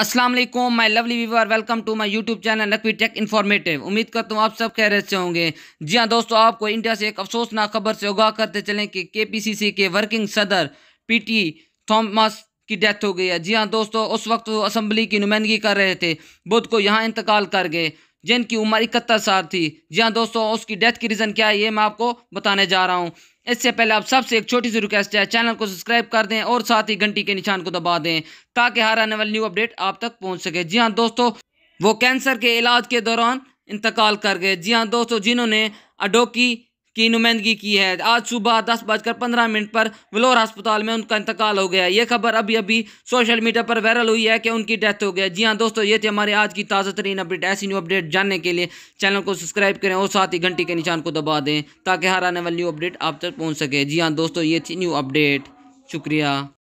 Aslam my lovely viewer welcome to my YouTube channel Naqvi tech informative उम्मीद करता हूँ आप सब कह रहे होंगे जी हाँ दोस्तों आपको इंडिया से एक अफसोसनाक खबर से उगा करते चलें कि के के वर्किंग सदर पीटी थॉमस की डेथ हो गई है जी हाँ दोस्तों उस वक्त वो असम्बली की नुमाइंदगी कर रहे थे बुध को यहाँ इंतकाल कर गए जिनकी उम्र इकहत्तर साल थी जी हाँ दोस्तों उसकी डेथ की रीज़न क्या है ये मैं आपको बताने जा रहा हूँ इससे पहले आप सबसे एक छोटी सी रिक्वेस्ट है चैनल को सब्सक्राइब कर दें और साथ ही घंटी के निशान को दबा दें ताकि हर आने वाली न्यू अपडेट आप तक पहुँच सके जी हाँ दोस्तों वो कैंसर के इलाज के दौरान इंतकाल कर गए जी हाँ दोस्तों जिन्होंने अडोकी की नुमाइंदगी की है आज सुबह दस बजकर पंद्रह मिनट पर वलोर अस्पताल में उनका इंतकाल हो गया ये खबर अभी अभी सोशल मीडिया पर वायरल हुई है कि उनकी डेथ हो गया जी हाँ दोस्तों ये थे हमारे आज की ताज़ा तरीन अपडेट ऐसी न्यू अपडेट जानने के लिए चैनल को सब्सक्राइब करें और साथ ही घंटी के निशान को दबा दें ताकि हर आने वाली न्यू अपडेट आप तक पहुँच सके जी हाँ दोस्तों ये थी न्यू अपडेट शुक्रिया